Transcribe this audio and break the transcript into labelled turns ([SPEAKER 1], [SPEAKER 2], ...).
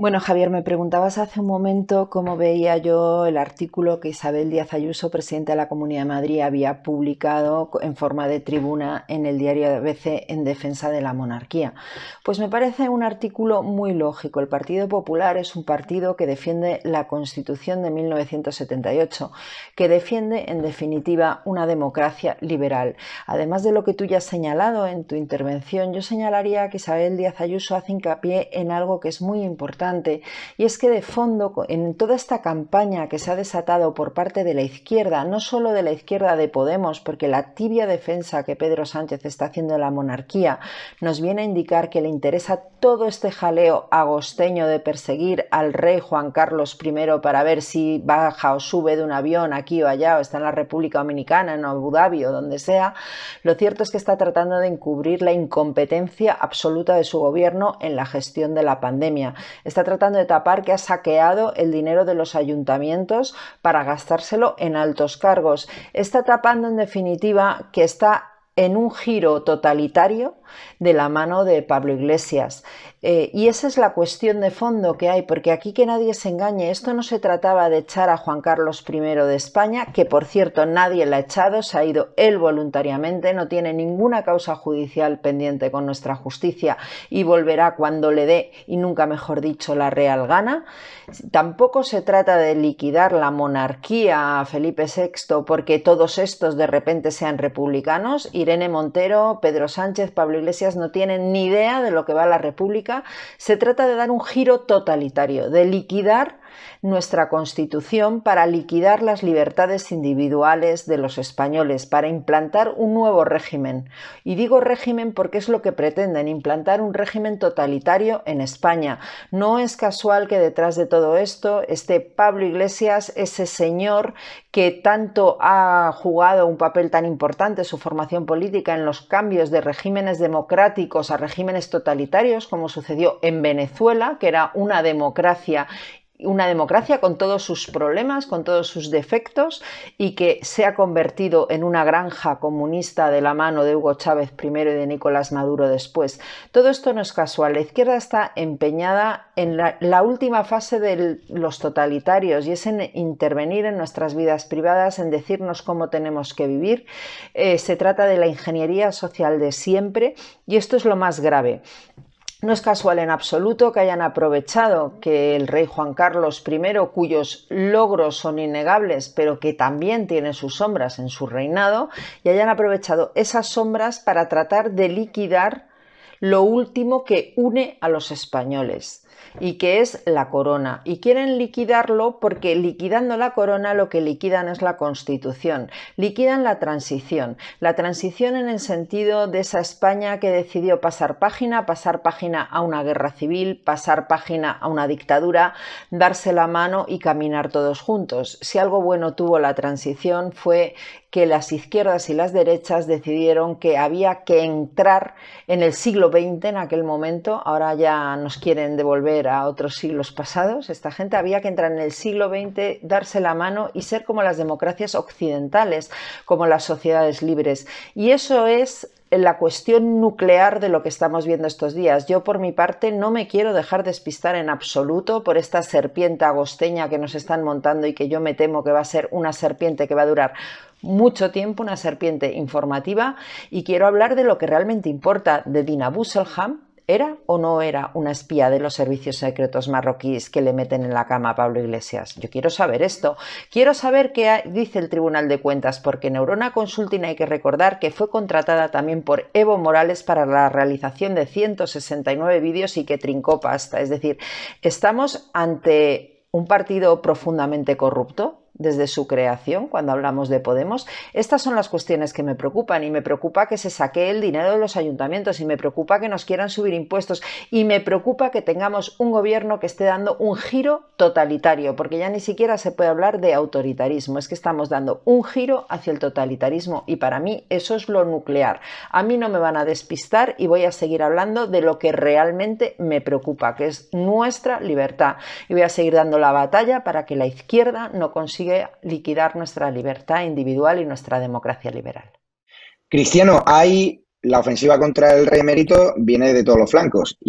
[SPEAKER 1] Bueno, Javier, me preguntabas hace un momento cómo veía yo el artículo que Isabel Díaz Ayuso, presidenta de la Comunidad de Madrid, había publicado en forma de tribuna en el diario ABC en defensa de la monarquía. Pues me parece un artículo muy lógico. El Partido Popular es un partido que defiende la Constitución de 1978, que defiende, en definitiva, una democracia liberal. Además de lo que tú ya has señalado en tu intervención, yo señalaría que Isabel Díaz Ayuso hace hincapié en algo que es muy importante y es que de fondo, en toda esta campaña que se ha desatado por parte de la izquierda, no solo de la izquierda de Podemos, porque la tibia defensa que Pedro Sánchez está haciendo de la monarquía nos viene a indicar que le interesa todo este jaleo agosteño de perseguir al rey Juan Carlos I para ver si baja o sube de un avión aquí o allá, o está en la República Dominicana, en Abu Dhabi o donde sea, lo cierto es que está tratando de encubrir la incompetencia absoluta de su gobierno en la gestión de la pandemia. Está tratando de tapar que ha saqueado el dinero de los ayuntamientos para gastárselo en altos cargos. Está tapando en definitiva que está en un giro totalitario de la mano de Pablo Iglesias. Eh, y esa es la cuestión de fondo que hay, porque aquí que nadie se engañe, esto no se trataba de echar a Juan Carlos I de España, que por cierto nadie la ha echado, se ha ido él voluntariamente, no tiene ninguna causa judicial pendiente con nuestra justicia y volverá cuando le dé, y nunca mejor dicho, la real gana. Tampoco se trata de liquidar la monarquía a Felipe VI porque todos estos de repente sean republicanos. Irene Montero, Pedro Sánchez, Pablo Iglesias no tienen ni idea de lo que va la República. Se trata de dar un giro totalitario, de liquidar nuestra Constitución para liquidar las libertades individuales de los españoles, para implantar un nuevo régimen. Y digo régimen porque es lo que pretenden, implantar un régimen totalitario en España. No es casual que detrás de todo esto esté Pablo Iglesias, ese señor que tanto ha jugado un papel tan importante su formación política en los cambios de regímenes democráticos a regímenes totalitarios, como sucedió en Venezuela, que era una democracia una democracia con todos sus problemas, con todos sus defectos y que se ha convertido en una granja comunista de la mano de Hugo Chávez primero y de Nicolás Maduro después. Todo esto no es casual. La izquierda está empeñada en la, última fase de los totalitarios y es en intervenir en nuestras vidas privadas, en decirnos cómo tenemos que vivir. Eh, se trata de la ingeniería social de siempre y esto es lo más grave. No es casual en absoluto que hayan aprovechado que el rey Juan Carlos I, cuyos logros son innegables, pero que también tiene sus sombras en su reinado, y hayan aprovechado esas sombras para tratar de liquidar lo último que une a los españoles y que es la corona. Y quieren liquidarlo porque liquidando la corona lo que liquidan es la constitución, liquidan la transición, la transición en el sentido de esa España que decidió pasar página, pasar página a una guerra civil, pasar página a una dictadura, darse la mano y caminar todos juntos. Si algo bueno tuvo la transición fue que las izquierdas y las derechas decidieron que había que entrar en el siglo XX en aquel momento, ahora ya nos quieren devolver a otros siglos pasados, esta gente había que entrar en el siglo XX, darse la mano y ser como las democracias occidentales, como las sociedades libres. Y eso es la cuestión nuclear de lo que estamos viendo estos días. Yo, por mi parte, no me quiero dejar despistar en absoluto por esta serpiente agosteña que nos están montando y que yo me temo que va a ser una serpiente que va a durar mucho tiempo, una serpiente informativa, y quiero hablar de lo que realmente importa, de Dina Busselham, ¿Era o no era una espía de los servicios secretos marroquíes que le meten en la cama a Pablo Iglesias? Yo quiero saber esto. Quiero saber qué dice el Tribunal de Cuentas, porque Neurona Consulting hay que recordar que fue contratada también por Evo Morales para la realización de 169 vídeos y que trincó pasta. Es decir, estamos ante un partido profundamente corrupto desde su creación, cuando hablamos de Podemos, estas son las cuestiones que me preocupan y me preocupa que se saque el dinero de los ayuntamientos y me preocupa que nos quieran subir impuestos y me preocupa que tengamos un gobierno que esté dando un giro totalitario, porque ya ni siquiera se puede hablar de autoritarismo, es que estamos dando un giro hacia el totalitarismo y para mí eso es lo nuclear. A mí no me van a despistar y voy a seguir hablando de lo que realmente me preocupa, que es nuestra libertad y voy a seguir dando la batalla para que la izquierda no consiga liquidar nuestra libertad individual y nuestra democracia liberal. Cristiano, hay la ofensiva contra el rey emérito viene de todos los flancos